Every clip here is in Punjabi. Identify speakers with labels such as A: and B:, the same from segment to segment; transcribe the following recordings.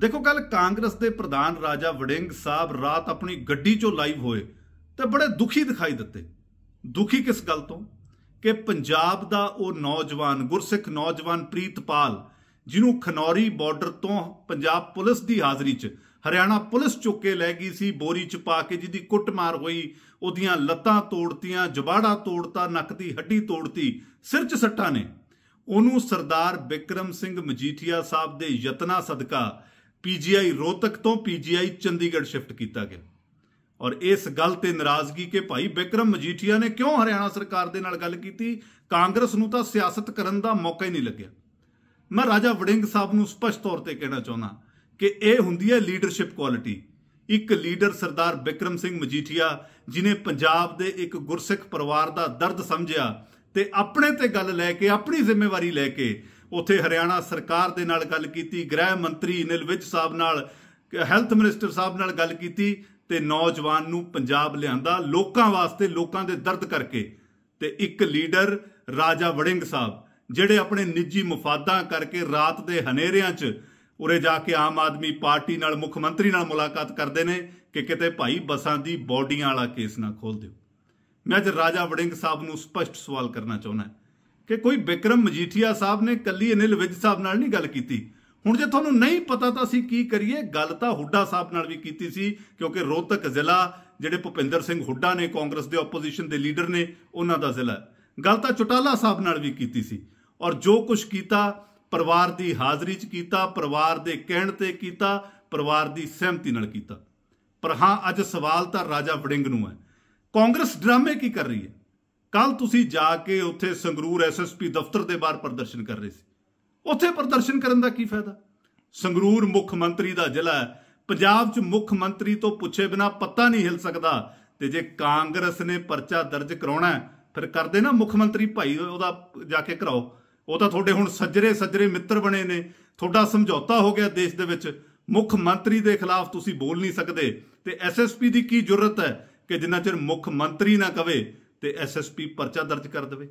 A: ਦੇਖੋ ਕੱਲ ਕਾਂਗਰਸ ਦੇ ਪ੍ਰਧਾਨ ਰਾਜਾ ਵੜਿੰਗ ਸਾਹਿਬ ਰਾਤ ਆਪਣੀ ਗੱਡੀ 'ਚੋਂ ਲਾਈਵ ਹੋਏ ਤੇ ਬੜੇ ਦੁਖੀ ਦਿਖਾਈ ਦਿੱਤੇ ਦੁਖੀ ਕਿਸ ਗੱਲ ਤੋਂ ਕਿ ਪੰਜਾਬ ਦਾ ਉਹ ਨੌਜਵਾਨ ਗੁਰਸਿੱਖ ਨੌਜਵਾਨ ਪ੍ਰੀਤਪਾਲ ਜਿਹਨੂੰ ਖਨੌਰੀ ਬਾਰਡਰ ਤੋਂ ਪੰਜਾਬ ਪੁਲਿਸ ਦੀ ਹਾਜ਼ਰੀ 'ਚ ਹਰਿਆਣਾ ਪੁਲਿਸ ਚੁੱਕ ਕੇ ਲੈ ਗਈ ਸੀ ਬੋਰੀ 'ਚ ਪਾ ਕੇ ਜਿਹਦੀ ਕੁੱਟਮਾਰ ਹੋਈ ਉਹਦੀਆਂ ਲੱਤਾਂ ਤੋੜਤੀਆਂ ਜਬਾੜਾ ਤੋੜਤਾ ਨੱਕ ਦੀ ਹੱਡੀ ਤੋੜਤੀ ਸਿਰ 'ਚ ਸੱਟਾਂ ਨੇ ਉਹਨੂੰ ਸਰਦਾਰ ਬਿਕਰਮ ਸਿੰਘ ਮਜੀਠੀਆ ਸਾਹਿਬ ਦੇ ਯਤਨਾ ਸਦਕਾ ਪੀਜੀਆਈ ਰੋਤਕ ਤੋਂ ਪੀਜੀਆਈ ਚੰਡੀਗੜ੍ਹ ਸ਼ਿਫਟ ਕੀਤਾ ਗਿਆ ਔਰ ਇਸ ਗੱਲ ਤੇ ਨਾਰਾਜ਼ਗੀ ਕੇ ਭਾਈ ਵਿਕਰਮ ਮਜੀਠੀਆ ਨੇ ਕਿਉਂ ਹਰਿਆਣਾ ਸਰਕਾਰ ਦੇ ਨਾਲ ਗੱਲ ਕੀਤੀ ਕਾਂਗਰਸ ਨੂੰ ਤਾਂ ਸਿਆਸਤ ਕਰਨ ਦਾ ਮੌਕਾ ਹੀ ਨਹੀਂ ਲੱਗਿਆ ਮੈਂ ਰਾਜਾ ਵੜਿੰਗ ਸਾਹਿਬ ਨੂੰ ਸਪਸ਼ਟ ਤੌਰ ਤੇ ਕਹਿਣਾ ਚਾਹੁੰਦਾ ਕਿ ਇਹ ਹੁੰਦੀ ਹੈ ਲੀਡਰਸ਼ਿਪ ਕੁਆਲਿਟੀ ਇੱਕ ਲੀਡਰ ਸਰਦਾਰ ਵਿਕਰਮ ਸਿੰਘ ਮਜੀਠੀਆ ਜਿਨੇ ਪੰਜਾਬ ਦੇ ਇੱਕ ਗੁਰਸਿੱਖ ਪਰਿਵਾਰ ਦਾ ਦਰਦ ਸਮਝਿਆ ਤੇ ਆਪਣੇ ਤੇ ਗੱਲ ਲੈ ਕੇ ਆਪਣੀ ਜ਼ਿੰਮੇਵਾਰੀ ਲੈ ਕੇ ਉੱਥੇ ਹਰਿਆਣਾ ਸਰਕਾਰ ਦੇ ਨਾਲ ਗੱਲ ਕੀਤੀ ਗ੍ਰਹਿ ਮੰਤਰੀ ਅਨਿਲ ਵਿਜ ਸਾਹਿਬ ਨਾਲ ਹੈਲਥ ਮਿਨਿਸਟਰ ਸਾਹਿਬ ਨਾਲ ਗੱਲ ਕੀਤੀ ਤੇ ਨੌਜਵਾਨ ਨੂੰ ਪੰਜਾਬ ਲਿਆਂਦਾ ਲੋਕਾਂ ਵਾਸਤੇ ਲੋਕਾਂ ਦੇ ਦਰਦ ਕਰਕੇ ਤੇ ਇੱਕ ਲੀਡਰ ਰਾਜਾ ਵੜਿੰਗ ਸਾਹਿਬ ਜਿਹੜੇ ਆਪਣੇ ਨਿੱਜੀ ਮਫਾਦਾਂ ਕਰਕੇ ਰਾਤ ਦੇ ਹਨੇਰਿਆਂ 'ਚ ਉਰੇ ਜਾ ਕੇ ਆਮ ਆਦਮੀ ਪਾਰਟੀ ਨਾਲ ਮੁੱਖ ਮੰਤਰੀ ਨਾਲ ਮੁਲਾਕਾਤ ਕਰਦੇ ਨੇ ਕਿ ਕਿਤੇ ਭਾਈ ਬਸਾਂ ਦੀ ਬੋਡੀਆਂ ਵਾਲਾ ਕੇਸ ਨਾ ਖੋਲ ਦਿਓ ਮੈਂ ਅੱਜ ਰਾਜਾ ਵੜਿੰਗ ਸਾਹਿਬ ਨੂੰ ਸਪਸ਼ਟ ਸਵਾਲ ਕਰਨਾ ਚਾਹੁੰਦਾ ਕਿ ਕੋਈ ਵਿਕਰਮ ਮਜੀਠੀਆ ਸਾਹਿਬ ਨੇ ਕੱਲੀ ਅਨਿਲ ਵਿਜ ਸਾਹਿਬ ਨਾਲ ਨਹੀਂ ਗੱਲ ਕੀਤੀ ਹੁਣ ਜੇ ਤੁਹਾਨੂੰ ਨਹੀਂ ਪਤਾ ਤਾਂ ਅਸੀਂ ਕੀ ਕਰੀਏ ਗੱਲ ਤਾਂ ਹੁੱਡਾ ਸਾਹਿਬ ਨਾਲ ਵੀ ਕੀਤੀ ਸੀ ਕਿਉਂਕਿ ਰੋਹਤਕ ਜ਼ਿਲ੍ਹਾ ਜਿਹੜੇ ਭੁਪਿੰਦਰ ਸਿੰਘ ਹੁੱਡਾ ਨੇ ਕਾਂਗਰਸ ਦੇ ਆਪੋਜੀਸ਼ਨ ਦੇ ਲੀਡਰ ਨੇ ਉਹਨਾਂ ਦਾ ਜ਼ਿਲ੍ਹਾ ਗੱਲ ਤਾਂ ਚਟਾਲਾ ਸਾਹਿਬ ਨਾਲ ਵੀ ਕੀਤੀ ਸੀ ਔਰ ਜੋ ਕੁਝ ਕੀਤਾ ਪਰਿਵਾਰ ਦੀ ਹਾਜ਼ਰੀ 'ਚ ਕੀਤਾ ਪਰਿਵਾਰ ਦੇ ਕਹਿਣ ਤੇ ਕੀਤਾ ਪਰਿਵਾਰ ਦੀ ਸਹਿਮਤੀ ਨਾਲ ਕੀਤਾ ਪਰ ਹਾਂ ਅੱਜ ਸਵਾਲ ਤਾਂ ਰਾਜਾ ਵੜਿੰਗ ਨੂੰ ਹੈ ਕਾਂਗਰਸ ਡਰਾਮੇ ਕੀ ਕਰ ਰਹੀ ਹੈ ਕੱਲ ਤੁਸੀਂ ਜਾ ਕੇ ਉੱਥੇ ਸੰਗਰੂਰ ਐਸਐਸਪੀ ਦਫ਼ਤਰ ਦੇ ਬਾਹਰ ਪ੍ਰਦਰਸ਼ਨ ਕਰ ਰਹੇ ਸੀ ਉੱਥੇ ਪ੍ਰਦਰਸ਼ਨ ਕਰਨ ਦਾ ਕੀ ਫਾਇਦਾ ਸੰਗਰੂਰ ਮੁੱਖ ਮੰਤਰੀ ਦਾ ਜ਼ਿਲ੍ਹਾ ਹੈ ਪੰਜਾਬ 'ਚ ਮੁੱਖ ਮੰਤਰੀ ਤੋਂ ਪੁੱਛੇ ਬਿਨਾ ਪੱਤਾ ਨਹੀਂ ਹਿਲ ਸਕਦਾ ਤੇ ਜੇ ਕਾਂਗਰਸ ਨੇ ਪਰਚਾ ਦਰਜ ਕਰਾਉਣਾ ਫਿਰ ਕਰਦੇ ਨਾ ਮੁੱਖ ਮੰਤਰੀ ਭਾਈ ਉਹਦਾ ਜਾ ਕੇ ਕਰਾਓ ਉਹ ਤਾਂ ਤੁਹਾਡੇ ਹੁਣ ਸੱਜਰੇ ਸੱਜਰੇ ਮਿੱਤਰ ਬਣੇ ਨੇ ਤੁਹਾਡਾ ਸਮਝੌਤਾ ਹੋ ਗਿਆ ਦੇਸ਼ ਦੇ ਵਿੱਚ ਮੁੱਖ ਮੰਤਰੀ ਦੇ ਖਿਲਾਫ ਤੁਸੀਂ ਬੋਲ ਨਹੀਂ ਸਕਦੇ ਤੇ ਐਸਐਸਪੀ ਦੀ ਕੀ ਜ਼ਰੂਰਤ ਹੈ ਕਿ ਜਿੰਨਾ ਚਿਰ ਮੁੱਖ ਮੰਤਰੀ ਨਾ ਕਵੇ ਤੇ ਐਸਐਸਪੀ ਪਰਚਾ ਦਰਜ ਕਰ ਦੇਵੇ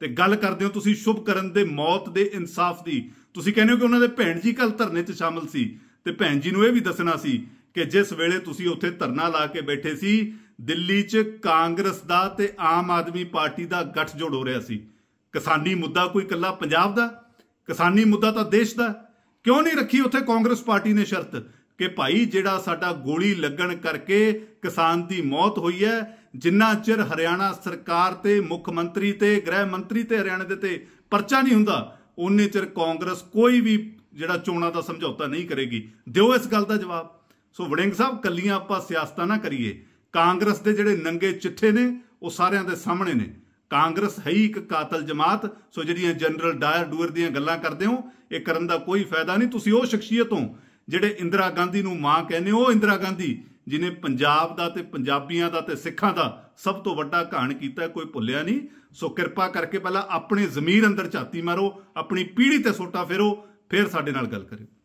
A: ਤੇ ਗੱਲ ਕਰਦੇ ਹੋ ਤੁਸੀਂ ਸ਼ੁਭ ਕਰਨ ਦੇ ਮੌਤ ਦੇ ਇਨਸਾਫ ਦੀ ਤੁਸੀਂ ਕਹਿੰਦੇ ਹੋ ਕਿ ਉਹਨਾਂ ਦੇ ਭੈਣ ਜੀ ਕੱਲ ਧਰਨੇ 'ਚ ਸ਼ਾਮਲ ਸੀ ਤੇ ਭੈਣ ਜੀ ਨੂੰ ਇਹ ਵੀ ਦੱਸਣਾ ਸੀ ਕਿ ਜਿਸ ਵੇਲੇ ਤੁਸੀਂ ਉੱਥੇ ਧਰਨਾ ਲਾ ਕੇ ਬੈਠੇ ਸੀ ਦਿੱਲੀ 'ਚ ਕਾਂਗਰਸ ਦਾ ਤੇ ਆਮ ਆਦਮੀ ਪਾਰਟੀ ਦਾ ਗੱਠਜੋੜ ਹੋ ਰਿਹਾ ਸੀ ਕਿਸਾਨੀ ਮੁੱਦਾ ਕੋਈ ਇਕੱਲਾ ਪੰਜਾਬ ਦਾ ਕਿਸਾਨੀ ਮੁੱਦਾ ਤਾਂ ਦੇਸ਼ ਦਾ ਕਿਉਂ ਨਹੀਂ ਰੱਖੀ ਉੱਥੇ ਕਾਂਗਰਸ ਪਾਰਟੀ ਨੇ ਸ਼ਰਤ ਕਿ ਭਾਈ ਜਿਹੜਾ ਸਾਡਾ ਗੋਲੀ ਲੱਗਣ ਕਰਕੇ ਕਿਸਾਨ ਦੀ ਮੌਤ ਹੋਈ ਹੈ ਜਿੰਨਾ ਚਿਰ ਹਰਿਆਣਾ ਸਰਕਾਰ ਤੇ ਮੁੱਖ ਮੰਤਰੀ ਤੇ ਗ੍ਰਹਿ ਮੰਤਰੀ ਤੇ ਹਰਿਆਣੇ ਦੇ ਤੇ ਪਰਚਾ ਨਹੀਂ ਹੁੰਦਾ ਉਨੇ ਚਿਰ ਕਾਂਗਰਸ ਕੋਈ ਵੀ ਜਿਹੜਾ ਚੋਣਾਂ ਦਾ ਸਮਝੌਤਾ ਨਹੀਂ ਕਰੇਗੀ ਦਿਓ ਇਸ ਗੱਲ ਦਾ ਜਵਾਬ ਸੋ ਵੜਿੰਗ ਸਾਹਿਬ ਕੱਲੀਆਂ ਆਪਾਂ ਸਿਆਸਤਾਂ ਨਾ ਕਰੀਏ ਕਾਂਗਰਸ ਦੇ ਜਿਹੜੇ ਨੰਗੇ ਚਿੱਠੇ ਨੇ ਉਹ ਸਾਰਿਆਂ ਦੇ ਸਾਹਮਣੇ ਨੇ ਕਾਂਗਰਸ ਹੈ ਇੱਕ ਕਾਤਲ ਜਮਾਤ ਸੋ ਜਿਹੜੀਆਂ ਜਨਰਲ ਡਾਇਰ ਡੂਰ ਦੀਆਂ ਗੱਲਾਂ ਕਰਦੇ ਹੋ ਇਹ ਕਰਨ ਦਾ ਕੋਈ ਫਾਇਦਾ ਨਹੀਂ ਤੁਸੀਂ ਉਹ ਸ਼ਖਸੀਅਤ ਹੋ ਜਿਹੜੇ ਇੰਦਰਾ ਗਾਂਧੀ ਨੂੰ ਮਾਂ ਕਹਿੰਦੇ ਹੋ ਇੰਦਰਾ ਗਾਂਧੀ ਜਿਨੇ ਪੰਜਾਬ ਦਾ ਤੇ ਪੰਜਾਬੀਆਂ ਦਾ ਤੇ ਸਿੱਖਾਂ ਦਾ ਸਭ ਤੋਂ ਵੱਡਾ ਘਾਣ ਕੀਤਾ ਕੋਈ ਭੁੱਲਿਆ ਨਹੀਂ ਸੋ ਕਿਰਪਾ ਕਰਕੇ ਪਹਿਲਾਂ ਆਪਣੇ ਜ਼ਮੀਰ ਅੰਦਰ ਝਾਤੀ ਮਾਰੋ ਆਪਣੀ ਪੀੜ੍ਹੀ ਤੇ ਸੋਟਾ ਫੇਰੋ ਫਿਰ ਸਾਡੇ ਨਾਲ ਗੱਲ ਕਰਿਓ